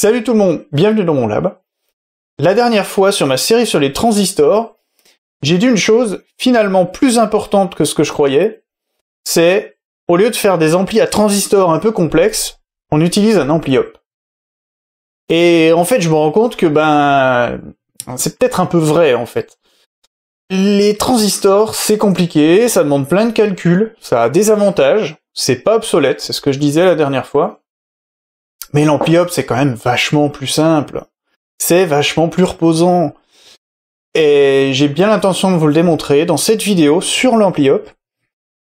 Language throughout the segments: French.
Salut tout le monde, bienvenue dans mon lab. La dernière fois sur ma série sur les transistors, j'ai dit une chose finalement plus importante que ce que je croyais, c'est au lieu de faire des amplis à transistors un peu complexes, on utilise un ampli op. Et en fait, je me rends compte que ben c'est peut-être un peu vrai en fait. Les transistors, c'est compliqué, ça demande plein de calculs, ça a des avantages, c'est pas obsolète, c'est ce que je disais la dernière fois. Mais l'ampli-op c'est quand même vachement plus simple. C'est vachement plus reposant. Et j'ai bien l'intention de vous le démontrer dans cette vidéo sur l'ampli-op,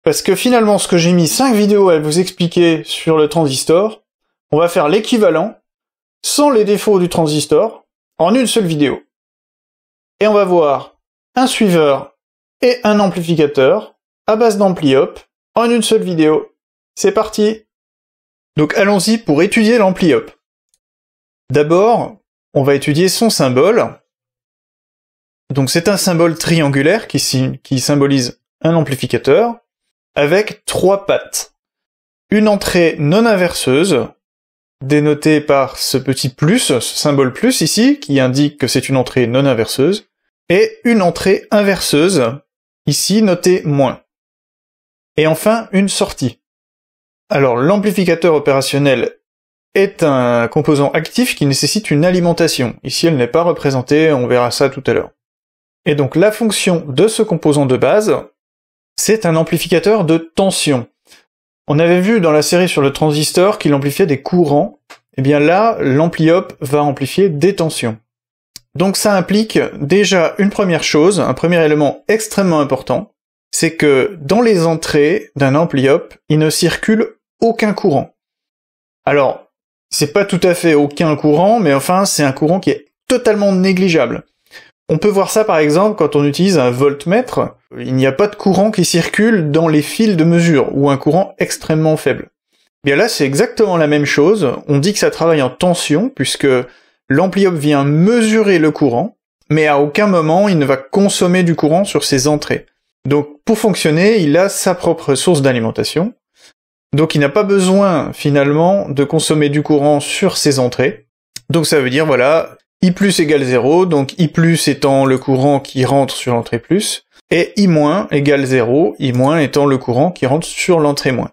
Parce que finalement, ce que j'ai mis 5 vidéos à vous expliquer sur le transistor, on va faire l'équivalent, sans les défauts du transistor, en une seule vidéo. Et on va voir un suiveur et un amplificateur à base dampli en une seule vidéo. C'est parti donc allons-y pour étudier lampli op D'abord, on va étudier son symbole. Donc c'est un symbole triangulaire qui, qui symbolise un amplificateur avec trois pattes. Une entrée non inverseuse, dénotée par ce petit plus, ce symbole plus ici, qui indique que c'est une entrée non inverseuse, et une entrée inverseuse, ici notée moins. Et enfin une sortie. Alors l'amplificateur opérationnel est un composant actif qui nécessite une alimentation. Ici elle n'est pas représentée, on verra ça tout à l'heure. Et donc la fonction de ce composant de base, c'est un amplificateur de tension. On avait vu dans la série sur le transistor qu'il amplifiait des courants, et eh bien là l'ampliop va amplifier des tensions. Donc ça implique déjà une première chose, un premier élément extrêmement important, c'est que dans les entrées d'un ampli il ne circule aucun courant. Alors, c'est pas tout à fait aucun courant, mais enfin, c'est un courant qui est totalement négligeable. On peut voir ça par exemple quand on utilise un voltmètre, il n'y a pas de courant qui circule dans les fils de mesure, ou un courant extrêmement faible. Eh bien là, c'est exactement la même chose, on dit que ça travaille en tension, puisque lampli vient mesurer le courant, mais à aucun moment il ne va consommer du courant sur ses entrées. Donc pour fonctionner, il a sa propre source d'alimentation. Donc il n'a pas besoin finalement de consommer du courant sur ses entrées. Donc ça veut dire voilà, I plus égale 0, donc I plus étant le courant qui rentre sur l'entrée plus, et I moins égale 0, I moins étant le courant qui rentre sur l'entrée moins.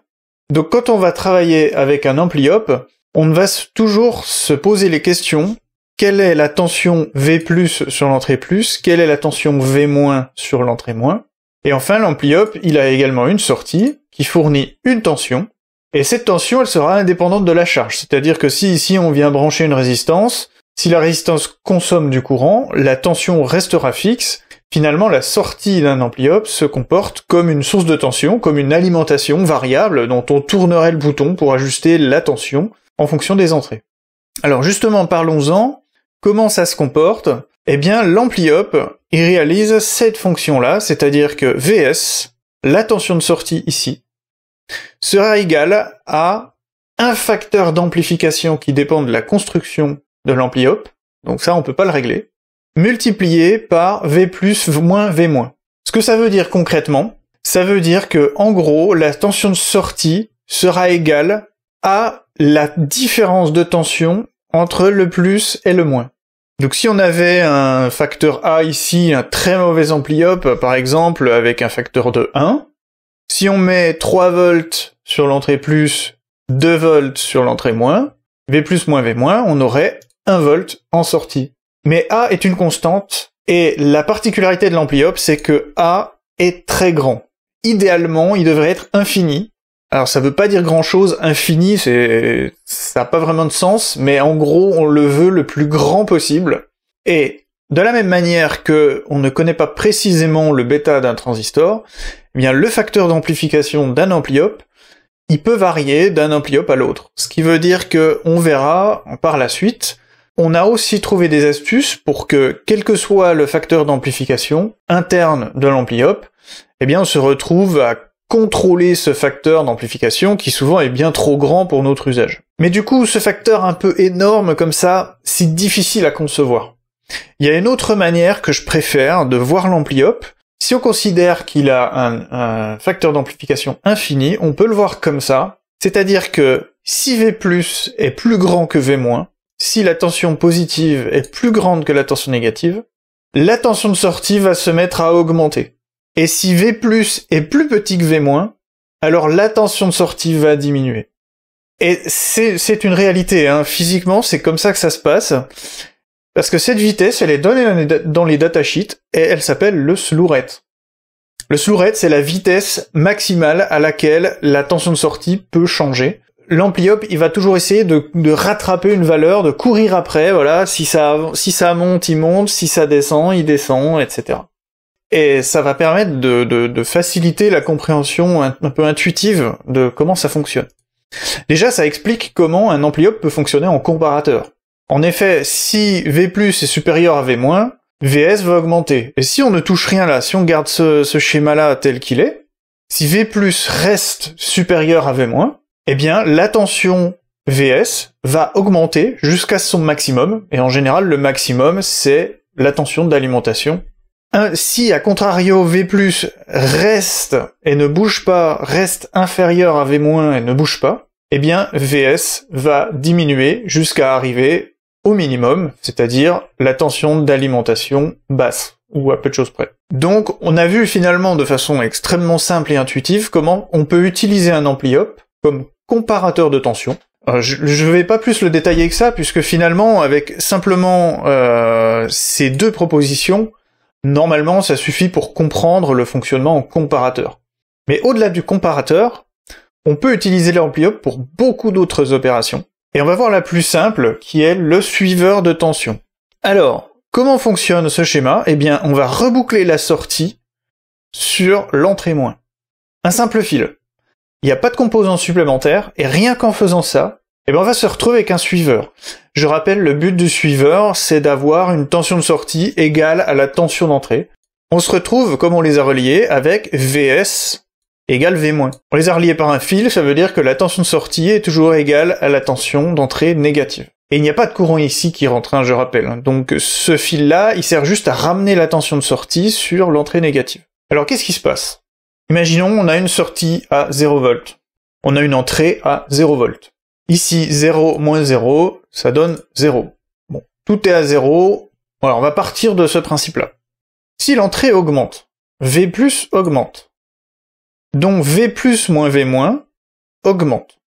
Donc quand on va travailler avec un ampliop, on va toujours se poser les questions quelle est la tension V plus sur l'entrée plus, quelle est la tension V moins sur l'entrée moins, et enfin, lampli il a également une sortie qui fournit une tension, et cette tension, elle sera indépendante de la charge. C'est-à-dire que si ici on vient brancher une résistance, si la résistance consomme du courant, la tension restera fixe. Finalement, la sortie d'un ampli se comporte comme une source de tension, comme une alimentation variable dont on tournerait le bouton pour ajuster la tension en fonction des entrées. Alors justement, parlons-en. Comment ça se comporte eh bien, lampli il réalise cette fonction-là, c'est-à-dire que VS, la tension de sortie ici, sera égale à un facteur d'amplification qui dépend de la construction de lampli donc ça on peut pas le régler, multiplié par V plus moins V moins. Ce que ça veut dire concrètement, ça veut dire que, en gros, la tension de sortie sera égale à la différence de tension entre le plus et le moins. Donc si on avait un facteur A ici, un très mauvais ampli par exemple, avec un facteur de 1, si on met 3 volts sur l'entrée plus, 2 volts sur l'entrée moins, V plus moins V moins, on aurait 1 volt en sortie. Mais A est une constante, et la particularité de lampli c'est que A est très grand. Idéalement, il devrait être infini, alors ça veut pas dire grand chose, infini, c'est ça n'a pas vraiment de sens, mais en gros on le veut le plus grand possible. Et de la même manière que on ne connaît pas précisément le bêta d'un transistor, eh bien le facteur d'amplification d'un ampliop, il peut varier d'un ampliop à l'autre. Ce qui veut dire que on verra par la suite. On a aussi trouvé des astuces pour que, quel que soit le facteur d'amplification interne de l'ampliop, eh bien on se retrouve à contrôler ce facteur d'amplification qui souvent est bien trop grand pour notre usage. Mais du coup, ce facteur un peu énorme comme ça, c'est difficile à concevoir. Il y a une autre manière que je préfère de voir lampli Si on considère qu'il a un, un facteur d'amplification infini, on peut le voir comme ça, c'est-à-dire que si V+, est plus grand que V-, si la tension positive est plus grande que la tension négative, la tension de sortie va se mettre à augmenter. Et si V+, est plus petit que V-, alors la tension de sortie va diminuer. Et c'est une réalité, hein. physiquement c'est comme ça que ça se passe, parce que cette vitesse elle est donnée dans les datasheets et elle s'appelle le slew rate. Le slew rate c'est la vitesse maximale à laquelle la tension de sortie peut changer. lampli il va toujours essayer de, de, rattraper une valeur, de courir après, voilà, si ça, si ça monte, il monte, si ça descend, il descend, etc et ça va permettre de, faciliter la compréhension un, peu intuitive de comment ça fonctionne. Déjà, ça explique comment un ampli peut fonctionner en comparateur. En effet, si V+, est supérieur à V-, VS va augmenter. Et si on ne touche rien là, si on garde ce, ce schéma-là tel qu'il est, si V+, reste supérieur à V-, eh bien, la tension VS va augmenter jusqu'à son maximum, et en général, le maximum, c'est la tension d'alimentation si, à contrario, V+, reste et ne bouge pas, reste inférieur à V- et ne bouge pas, eh bien, Vs va diminuer jusqu'à arriver au minimum, c'est-à-dire la tension d'alimentation basse, ou à peu de choses près. Donc, on a vu finalement de façon extrêmement simple et intuitive comment on peut utiliser un ampli comme comparateur de tension, euh, je ne vais pas plus le détailler que ça, puisque finalement, avec simplement euh, ces deux propositions, Normalement, ça suffit pour comprendre le fonctionnement en comparateur. Mais au-delà du comparateur, on peut utiliser l'ampli-op pour beaucoup d'autres opérations. Et on va voir la plus simple, qui est le suiveur de tension. Alors, comment fonctionne ce schéma Eh bien, on va reboucler la sortie sur l'entrée moins. Un simple fil. Il n'y a pas de composants supplémentaires, et rien qu'en faisant ça, et eh ben, on va se retrouver avec un suiveur. Je rappelle, le but du suiveur, c'est d'avoir une tension de sortie égale à la tension d'entrée. On se retrouve, comme on les a reliés, avec VS égale V-. On les a reliés par un fil, ça veut dire que la tension de sortie est toujours égale à la tension d'entrée négative. Et il n'y a pas de courant ici qui rentre, hein, je rappelle. Donc ce fil-là, il sert juste à ramener la tension de sortie sur l'entrée négative. Alors qu'est-ce qui se passe Imaginons on a une sortie à 0 V. On a une entrée à 0 V. Ici, 0 moins 0, ça donne 0. Bon, tout est à 0. Alors, on va partir de ce principe-là. Si l'entrée augmente, V plus augmente. Donc V plus moins V moins augmente.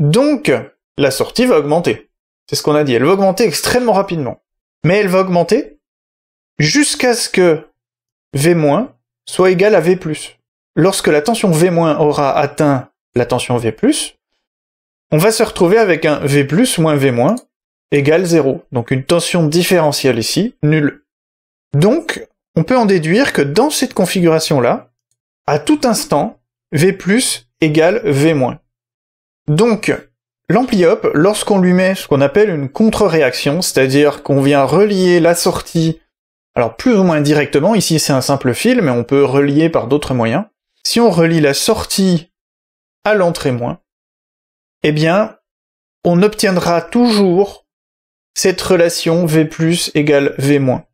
Donc, la sortie va augmenter. C'est ce qu'on a dit. Elle va augmenter extrêmement rapidement. Mais elle va augmenter jusqu'à ce que V- moins soit égal à V+. Lorsque la tension V- aura atteint la tension V+, on va se retrouver avec un V plus moins V moins égale 0. Donc une tension différentielle ici, nulle. Donc, on peut en déduire que dans cette configuration-là, à tout instant, V plus égale V moins. Donc, lampli lorsqu'on lui met ce qu'on appelle une contre-réaction, c'est-à-dire qu'on vient relier la sortie, alors plus ou moins directement, ici c'est un simple fil, mais on peut relier par d'autres moyens. Si on relie la sortie à l'entrée moins, eh bien, on obtiendra toujours cette relation V plus égale V moins.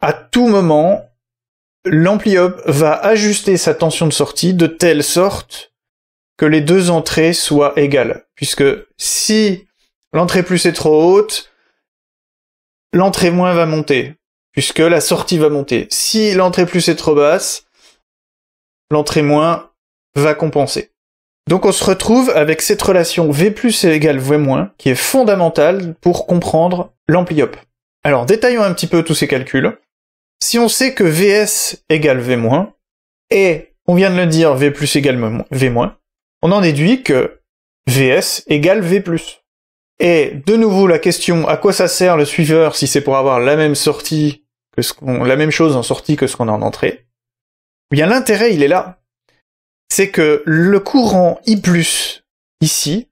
À tout moment, lampli va ajuster sa tension de sortie de telle sorte que les deux entrées soient égales. Puisque si l'entrée plus est trop haute, l'entrée moins va monter, puisque la sortie va monter. Si l'entrée plus est trop basse, l'entrée moins va compenser. Donc on se retrouve avec cette relation V plus égale V moins, qui est fondamentale pour comprendre l'ampliop. Alors détaillons un petit peu tous ces calculs. Si on sait que Vs égale V moins, et on vient de le dire V plus égale V moins, on en déduit que Vs égale V plus. Et de nouveau la question à quoi ça sert le suiveur si c'est pour avoir la même sortie que ce qu'on, la même chose en sortie que ce qu'on a en entrée? Eh bien l'intérêt il est là c'est que le courant I+, ici,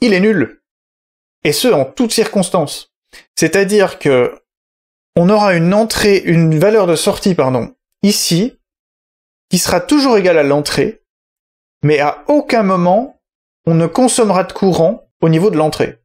il est nul. Et ce, en toutes circonstances. C'est-à-dire que on aura une entrée, une valeur de sortie, pardon, ici, qui sera toujours égale à l'entrée, mais à aucun moment on ne consommera de courant au niveau de l'entrée.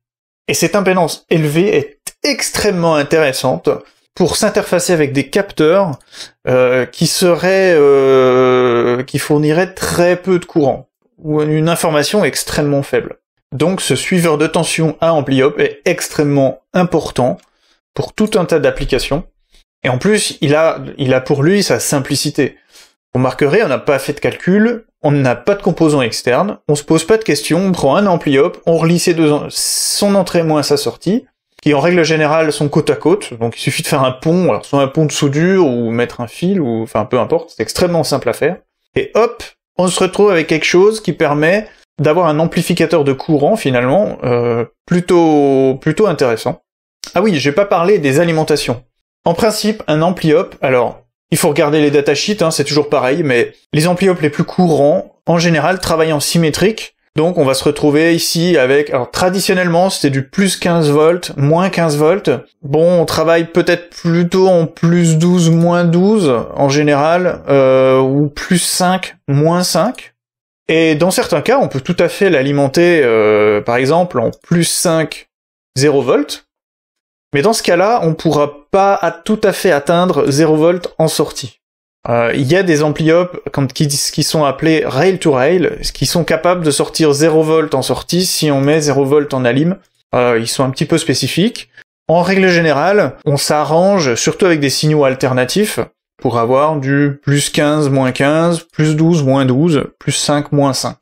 Et cette impédance élevée est extrêmement intéressante pour s'interfacer avec des capteurs euh, qui seraient euh, qui fourniraient très peu de courant ou une information extrêmement faible. Donc ce suiveur de tension à ampli est extrêmement important pour tout un tas d'applications. Et en plus, il a, il a pour lui sa simplicité. Vous remarquerez, on n'a pas fait de calcul, on n'a pas de composants externes, on se pose pas de questions, on prend un ampliop, on relie ses son entrée moins sa sortie, qui en règle générale sont côte à côte, donc il suffit de faire un pont, alors soit un pont de soudure ou mettre un fil, ou enfin peu importe, c'est extrêmement simple à faire. Et hop, on se retrouve avec quelque chose qui permet d'avoir un amplificateur de courant finalement euh, plutôt plutôt intéressant. Ah oui, je vais pas parlé des alimentations. En principe, un ampli op alors il faut regarder les datasheets, hein, c'est toujours pareil, mais les ampli op les plus courants en général travaillent en symétrique, donc on va se retrouver ici avec, alors traditionnellement c'était du plus 15 volts, moins 15 volts. Bon, on travaille peut-être plutôt en plus 12, moins 12 en général, euh, ou plus 5, moins 5. Et dans certains cas, on peut tout à fait l'alimenter, euh, par exemple, en plus 5, 0 volts. Mais dans ce cas-là, on pourra pas à tout à fait atteindre 0 volts en sortie. Euh, il y a des ampli qui, sont appelés rail to rail, qui sont capables de sortir 0 v en sortie si on met 0 v en alim. Euh, ils sont un petit peu spécifiques. En règle générale, on s'arrange surtout avec des signaux alternatifs pour avoir du plus 15, moins 15, plus 12, moins 12, plus 5, moins 5.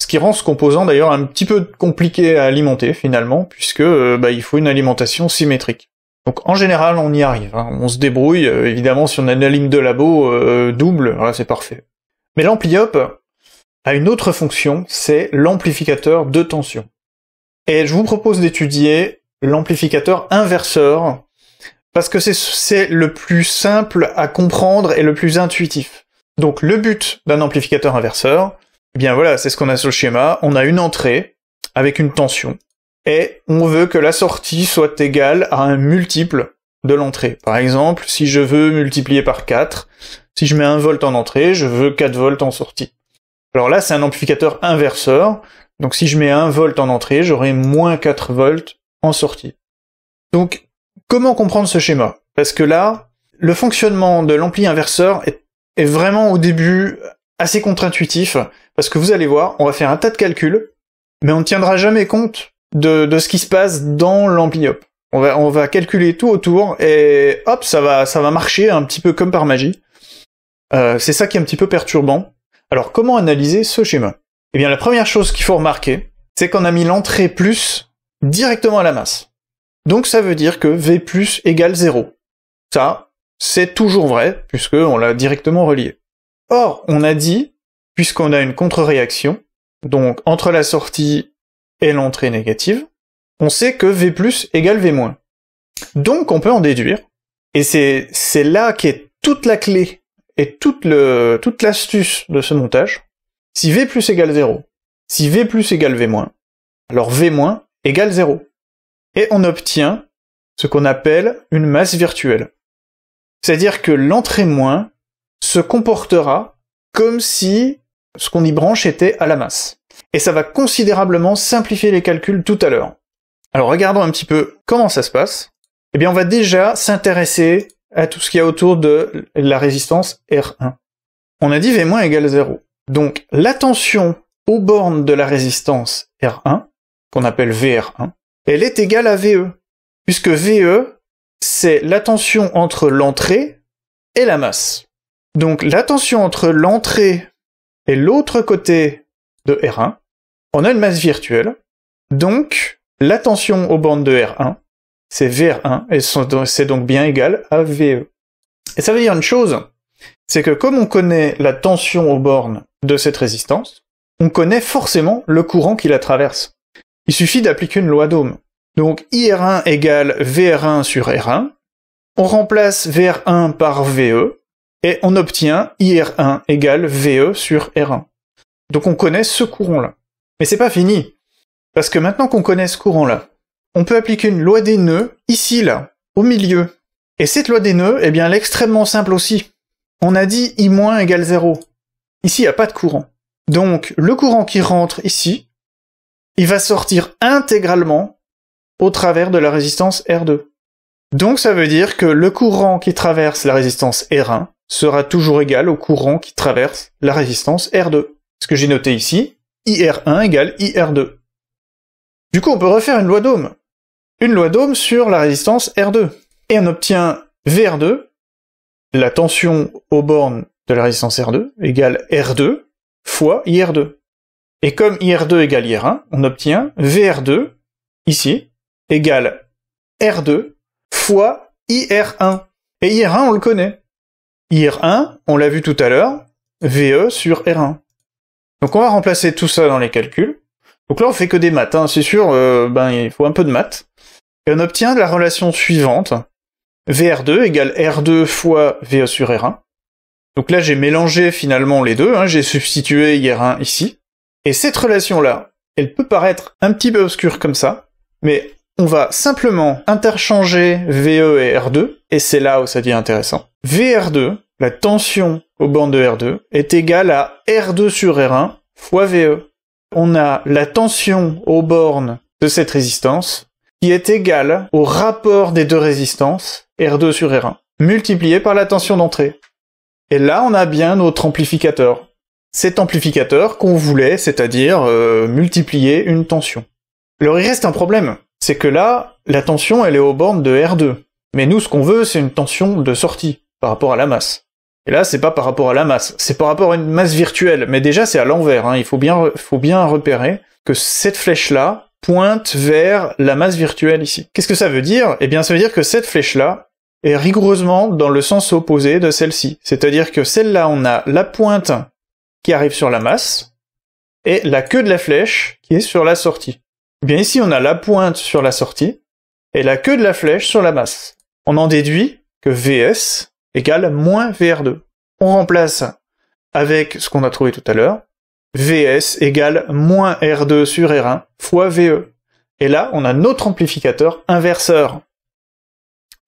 Ce qui rend ce composant d'ailleurs un petit peu compliqué à alimenter finalement, puisque euh, bah, il faut une alimentation symétrique. Donc en général, on y arrive, hein. on se débrouille. Euh, évidemment, si on a une ligne de labo euh, double, voilà, c'est parfait. Mais l'ampliop a une autre fonction, c'est l'amplificateur de tension. Et je vous propose d'étudier l'amplificateur inverseur parce que c'est le plus simple à comprendre et le plus intuitif. Donc le but d'un amplificateur inverseur, eh bien voilà, c'est ce qu'on a sur le schéma. On a une entrée avec une tension et on veut que la sortie soit égale à un multiple de l'entrée. Par exemple, si je veux multiplier par 4, si je mets 1 volt en entrée, je veux 4 volts en sortie. Alors là, c'est un amplificateur inverseur, donc si je mets 1 volt en entrée, j'aurai moins 4 volts en sortie. Donc, comment comprendre ce schéma Parce que là, le fonctionnement de l'ampli inverseur est, est vraiment au début assez contre-intuitif, parce que vous allez voir, on va faire un tas de calculs, mais on ne tiendra jamais compte de, de ce qui se passe dans l'ampliop. On va, on va calculer tout autour et hop, ça va, ça va marcher un petit peu comme par magie. Euh, c'est ça qui est un petit peu perturbant. Alors comment analyser ce schéma Eh bien la première chose qu'il faut remarquer, c'est qu'on a mis l'entrée plus directement à la masse. Donc ça veut dire que V plus égale 0. Ça, c'est toujours vrai, puisque on l'a directement relié. Or, on a dit, puisqu'on a une contre-réaction, donc entre la sortie et l'entrée négative, on sait que V plus égale V moins. Donc on peut en déduire, et c'est, c'est là qu'est toute la clé et toute, toute l'astuce de ce montage. Si V plus égale 0, si V plus égale V moins, alors V moins égale 0. Et on obtient ce qu'on appelle une masse virtuelle. C'est-à-dire que l'entrée moins se comportera comme si ce qu'on y branche était à la masse et ça va considérablement simplifier les calculs tout à l'heure. Alors regardons un petit peu comment ça se passe. Eh bien on va déjà s'intéresser à tout ce qu'il y a autour de la résistance R1. On a dit V- égale 0. Donc la tension aux bornes de la résistance R1, qu'on appelle VR1, elle est égale à VE, puisque VE, c'est la tension entre l'entrée et la masse. Donc la tension entre l'entrée et l'autre côté de R1, on a une masse virtuelle, donc la tension aux bornes de R1, c'est VR1, et c'est donc bien égal à VE. Et ça veut dire une chose, c'est que comme on connaît la tension aux bornes de cette résistance, on connaît forcément le courant qui la traverse. Il suffit d'appliquer une loi d'Ohm. Donc IR1 égale VR1 sur R1, on remplace VR1 par VE, et on obtient IR1 égale VE sur R1. Donc on connaît ce courant-là. Mais c'est pas fini. Parce que maintenant qu'on connaît ce courant-là, on peut appliquer une loi des nœuds, ici, là, au milieu. Et cette loi des nœuds, eh bien, elle est extrêmement simple aussi. On a dit I- égale 0. Ici, il n'y a pas de courant. Donc, le courant qui rentre ici, il va sortir intégralement au travers de la résistance R2. Donc, ça veut dire que le courant qui traverse la résistance R1 sera toujours égal au courant qui traverse la résistance R2. Ce que j'ai noté ici, IR1 égale IR2. Du coup, on peut refaire une loi d'Ohm. Une loi d'Ohm sur la résistance R2. Et on obtient VR2, la tension aux bornes de la résistance R2, égale R2 fois IR2. Et comme IR2 égale IR1, on obtient VR2, ici, égale R2 fois IR1. Et IR1, on le connaît. IR1, on l'a vu tout à l'heure, VE sur R1. Donc on va remplacer tout ça dans les calculs. Donc là on fait que des maths, hein. c'est sûr, euh, ben il faut un peu de maths. Et on obtient la relation suivante. VR2 égale R2 fois VE sur R1. Donc là j'ai mélangé finalement les deux, hein. j'ai substitué R1 ici. Et cette relation-là, elle peut paraître un petit peu obscure comme ça, mais on va simplement interchanger VE et R2, et c'est là où ça devient intéressant. VR2 la tension au bornes de R2 est égale à R2 sur R1 fois VE. On a la tension aux bornes de cette résistance qui est égale au rapport des deux résistances R2 sur R1 multiplié par la tension d'entrée. Et là, on a bien notre amplificateur. Cet amplificateur qu'on voulait, c'est-à-dire euh, multiplier une tension. Alors il reste un problème, c'est que là, la tension, elle est aux bornes de R2. Mais nous, ce qu'on veut, c'est une tension de sortie par rapport à la masse. Et là, c'est pas par rapport à la masse, c'est par rapport à une masse virtuelle. Mais déjà, c'est à l'envers. Hein. Il faut bien, faut bien repérer que cette flèche-là pointe vers la masse virtuelle ici. Qu'est-ce que ça veut dire Eh bien, ça veut dire que cette flèche-là est rigoureusement dans le sens opposé de celle-ci. C'est-à-dire que celle-là, on a la pointe qui arrive sur la masse et la queue de la flèche qui est sur la sortie. Eh bien, ici, on a la pointe sur la sortie et la queue de la flèche sur la masse. On en déduit que VS égale moins VR2. On remplace avec ce qu'on a trouvé tout à l'heure, VS égale moins R2 sur R1 fois VE. Et là, on a notre amplificateur inverseur.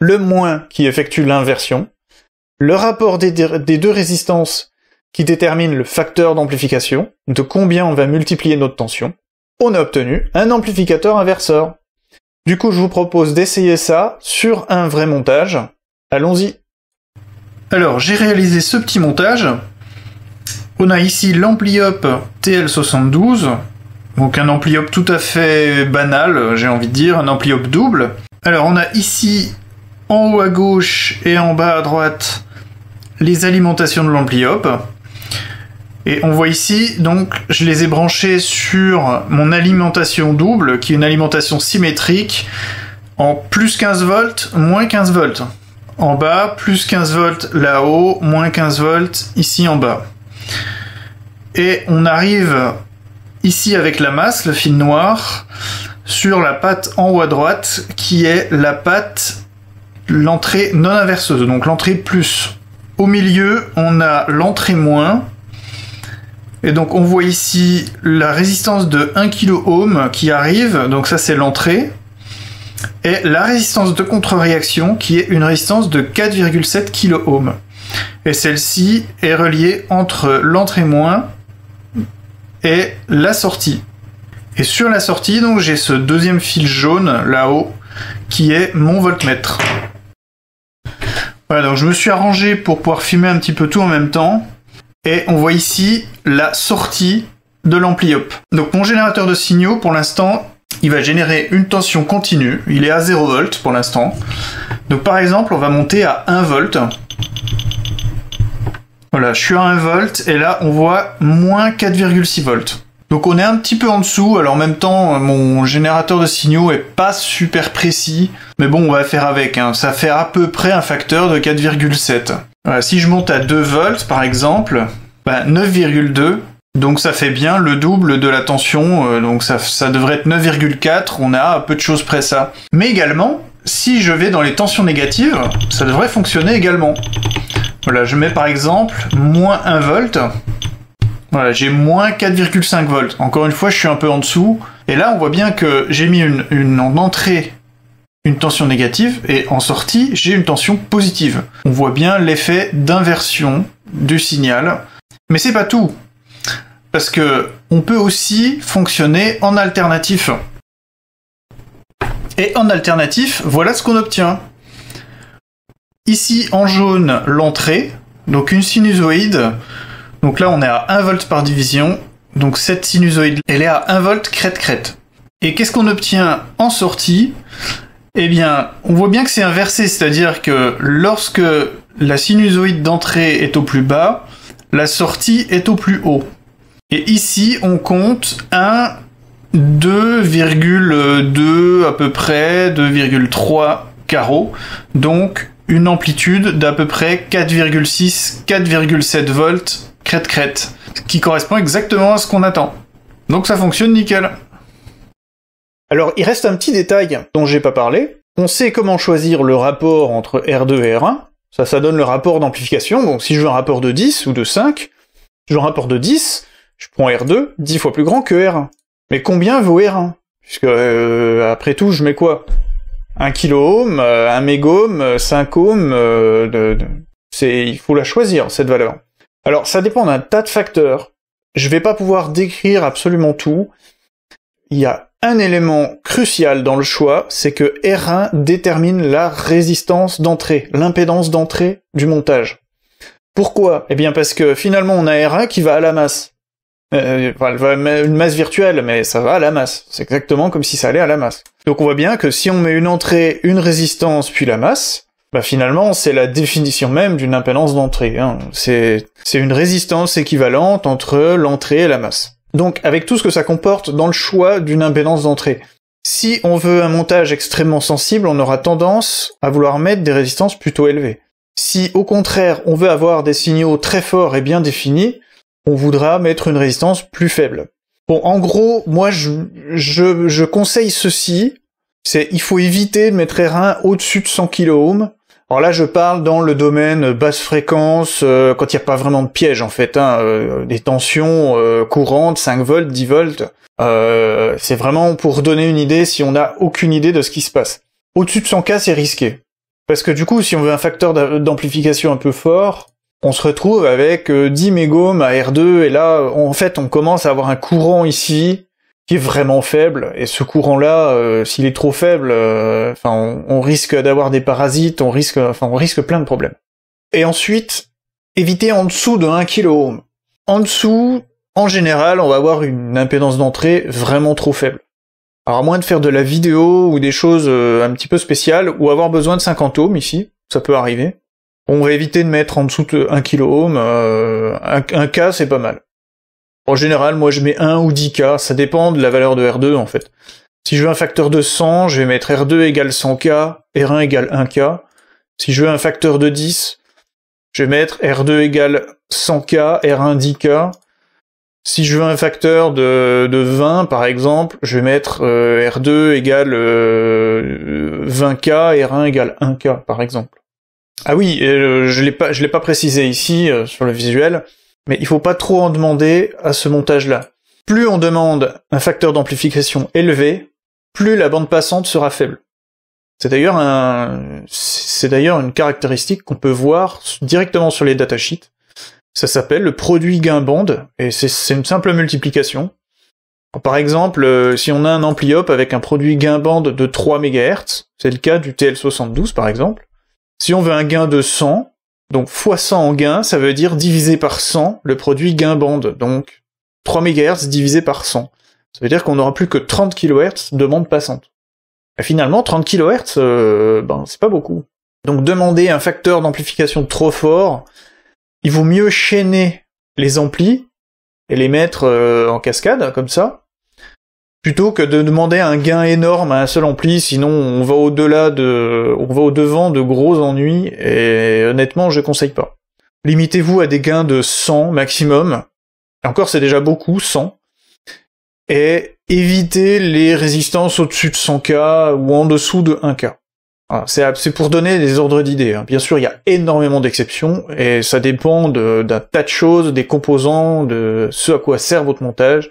Le moins qui effectue l'inversion, le rapport des, deux résistances qui détermine le facteur d'amplification, de combien on va multiplier notre tension, on a obtenu un amplificateur inverseur. Du coup, je vous propose d'essayer ça sur un vrai montage. Allons-y alors, j'ai réalisé ce petit montage. On a ici lampli TL72, donc un ampli tout à fait banal, j'ai envie de dire, un ampli double. Alors, on a ici, en haut à gauche et en bas à droite, les alimentations de lampli Et on voit ici, donc, je les ai branchés sur mon alimentation double, qui est une alimentation symétrique en plus 15 volts, moins 15 volts en bas, plus 15 volts là-haut, moins 15 volts ici en bas. Et on arrive ici avec la masse, le fil noir, sur la patte en haut à droite, qui est la patte, l'entrée non inverseuse, donc l'entrée plus. Au milieu, on a l'entrée moins. Et donc on voit ici la résistance de 1 kOhm qui arrive, donc ça c'est l'entrée et la résistance de contre-réaction qui est une résistance de 4,7 kOhm. Et celle-ci est reliée entre l'entrée moins et la sortie. Et sur la sortie, donc j'ai ce deuxième fil jaune là-haut qui est mon voltmètre. Voilà, donc je me suis arrangé pour pouvoir filmer un petit peu tout en même temps. Et on voit ici la sortie de l'ampli-op. Donc mon générateur de signaux, pour l'instant, il va générer une tension continue. Il est à 0 volt pour l'instant. Donc par exemple, on va monter à 1 volt. Voilà, je suis à 1 volt et là on voit moins 4,6 volts. Donc on est un petit peu en dessous, alors en même temps mon générateur de signaux est pas super précis, mais bon on va faire avec, hein. ça fait à peu près un facteur de 4,7. Voilà, si je monte à 2 volts par exemple, ben 9,2 donc ça fait bien le double de la tension, euh, donc ça, devrait être 9,4, on a à peu de choses près ça. Mais également, si je vais dans les tensions négatives, ça devrait fonctionner également. Voilà, je mets par exemple moins 1 volt. Voilà, j'ai moins 4,5 volts. Encore une fois, je suis un peu en dessous. Et là, on voit bien que j'ai mis une, en entrée une tension négative et en sortie, j'ai une tension positive. On voit bien l'effet d'inversion du signal. Mais c'est pas tout. Parce que on peut aussi fonctionner en alternatif. Et en alternatif, voilà ce qu'on obtient. Ici en jaune, l'entrée, donc une sinusoïde. Donc là, on est à 1 volt par division. Donc cette sinusoïde, elle est à 1 volt crête-crête. Et qu'est-ce qu'on obtient en sortie Eh bien, on voit bien que c'est inversé, c'est-à-dire que lorsque la sinusoïde d'entrée est au plus bas, la sortie est au plus haut. Et ici, on compte un 2,2 à peu près, 2,3 carreaux, donc une amplitude d'à peu près 4,6, 4,7 volts crête crête, qui correspond exactement à ce qu'on attend. Donc ça fonctionne nickel. Alors il reste un petit détail dont j'ai pas parlé. On sait comment choisir le rapport entre R2 et R1. Ça, ça donne le rapport d'amplification. Donc si je veux un rapport de 10 ou de 5, je veux un rapport de 10, je prends R2, 10 fois plus grand que R1. Mais combien vaut R1 Puisque, euh, après tout, je mets quoi 1 kilo-ohm, 1 mégohm, 5 Ohm c'est, il faut la choisir, cette valeur. Alors, ça dépend d'un tas de facteurs. Je vais pas pouvoir décrire absolument tout. Il y a un élément crucial dans le choix, c'est que R1 détermine la résistance d'entrée, l'impédance d'entrée du montage. Pourquoi Eh bien parce que finalement on a R1 qui va à la masse. Euh, une masse virtuelle, mais ça va à la masse. C'est exactement comme si ça allait à la masse. Donc on voit bien que si on met une entrée, une résistance, puis la masse, bah finalement c'est la définition même d'une impédance d'entrée. Hein. C'est une résistance équivalente entre l'entrée et la masse. Donc avec tout ce que ça comporte dans le choix d'une impédance d'entrée. Si on veut un montage extrêmement sensible, on aura tendance à vouloir mettre des résistances plutôt élevées. Si au contraire on veut avoir des signaux très forts et bien définis, on voudra mettre une résistance plus faible. Bon, en gros, moi, je, je, conseille ceci. C'est, il faut éviter de mettre R1 au-dessus de 100 kOhm. Alors là, je parle dans le domaine basse fréquence, euh, quand il n'y a pas vraiment de piège, en fait, hein, euh, des tensions euh, courantes, 5 volts, 10 volts. c'est vraiment pour donner une idée si on n'a aucune idée de ce qui se passe. Au-dessus de 100K, c'est risqué. Parce que du coup, si on veut un facteur d'amplification un peu fort, on se retrouve avec 10 euh, mégomes à R2 et là en fait on commence à avoir un courant ici qui est vraiment faible et ce courant là euh, s'il est trop faible euh, enfin on, risque d'avoir des parasites on risque enfin on risque plein de problèmes et ensuite éviter en dessous de 1 kilo en dessous en général on va avoir une impédance d'entrée vraiment trop faible alors à moins de faire de la vidéo ou des choses un petit peu spéciales ou avoir besoin de 50 ohms ici ça peut arriver on va éviter de mettre en dessous de 1 kOhm, euh, 1, k c'est pas mal. En général, moi je mets 1 ou 10K, ça dépend de la valeur de R2 en fait. Si je veux un facteur de 100, je vais mettre R2 égale 100K, R1 égale 1K. Si je veux un facteur de 10, je vais mettre R2 égale 100K, R1 10K. Si je veux un facteur de, 20, par exemple, je vais mettre euh, R2 égale 20K, euh, R1 égale 1K, par exemple. Ah oui, euh, je l'ai pas, je l'ai pas précisé ici euh, sur le visuel, mais il faut pas trop en demander à ce montage-là. Plus on demande un facteur d'amplification élevé, plus la bande passante sera faible. C'est d'ailleurs un, c'est d'ailleurs une caractéristique qu'on peut voir directement sur les datasheets. Ça s'appelle le produit gain bande, et c'est une simple multiplication. Par exemple, euh, si on a un ampli-op avec un produit gain bande de 3 MHz, c'est le cas du TL72 par exemple, si on veut un gain de 100, donc fois 100 en gain, ça veut dire divisé par 100 le produit gain bande, donc 3 MHz divisé par 100. Ça veut dire qu'on n'aura plus que 30 kHz de bande passante. Et finalement, 30 kHz, euh, ben, c'est pas beaucoup. Donc demander un facteur d'amplification trop fort, il vaut mieux chaîner les amplis et les mettre euh, en cascade, comme ça, plutôt que de demander un gain énorme à un seul ampli, sinon on va au-delà de, on va au-devant de gros ennuis, et honnêtement, je ne conseille pas. Limitez-vous à des gains de 100 maximum. encore, c'est déjà beaucoup, 100. Et évitez les résistances au-dessus de 100K ou en dessous de 1K. C'est pour donner des ordres d'idées. Hein. Bien sûr, il y a énormément d'exceptions, et ça dépend d'un tas de choses, des composants, de ce à quoi sert votre montage,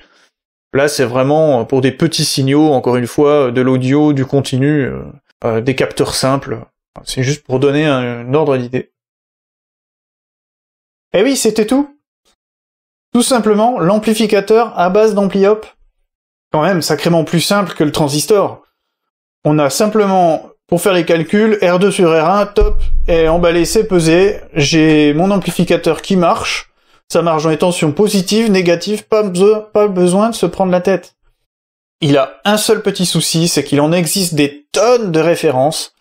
Là, c'est vraiment pour des petits signaux, encore une fois, de l'audio, du continu, euh, euh, des capteurs simples. C'est juste pour donner un, ordre d'idée. Et eh oui, c'était tout. Tout simplement, l'amplificateur à base dampli Quand même, sacrément plus simple que le transistor. On a simplement, pour faire les calculs, R2 sur R1, top, et emballé, c'est pesé. J'ai mon amplificateur qui marche. Sa marge en tension positive, négative, pas, pas besoin de se prendre la tête. Il a un seul petit souci, c'est qu'il en existe des tonnes de références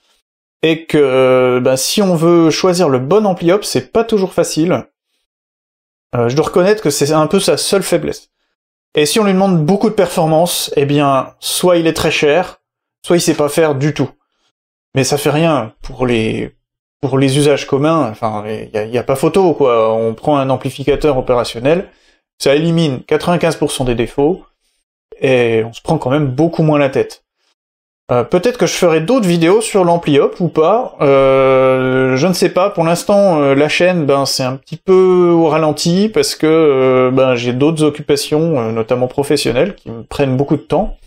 et que ben, si on veut choisir le bon ampli hop, c'est pas toujours facile. Euh, je dois reconnaître que c'est un peu sa seule faiblesse. Et si on lui demande beaucoup de performances, eh bien, soit il est très cher, soit il sait pas faire du tout. Mais ça fait rien pour les pour les usages communs, enfin, il n'y a, pas photo, quoi. On prend un amplificateur opérationnel, ça élimine 95% des défauts, et on se prend quand même beaucoup moins la tête. Euh, peut-être que je ferai d'autres vidéos sur l'ampli ou pas. Euh, je ne sais pas. Pour l'instant, euh, la chaîne, ben, c'est un petit peu au ralenti parce que ben, j'ai d'autres occupations, notamment professionnelles, qui me prennent beaucoup de temps.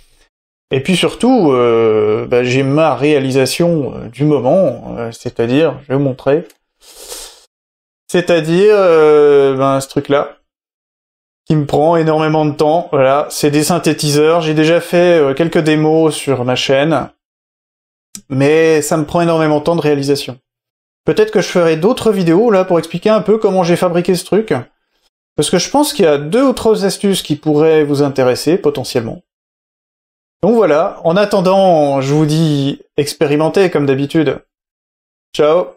Et puis surtout, euh, bah, j'ai ma réalisation euh, du moment, euh, c'est-à-dire, je vais vous montrer, c'est-à-dire ben, ce truc-là, qui me prend énormément de temps. Voilà, c'est des synthétiseurs. J'ai déjà fait quelques démos sur ma chaîne, mais ça me prend énormément de temps de réalisation. Peut-être que je ferai d'autres vidéos là pour expliquer un peu comment j'ai fabriqué ce truc, parce que je pense qu'il y a deux ou trois astuces qui pourraient vous intéresser potentiellement. Donc voilà, en attendant, je vous dis expérimentez comme d'habitude. Ciao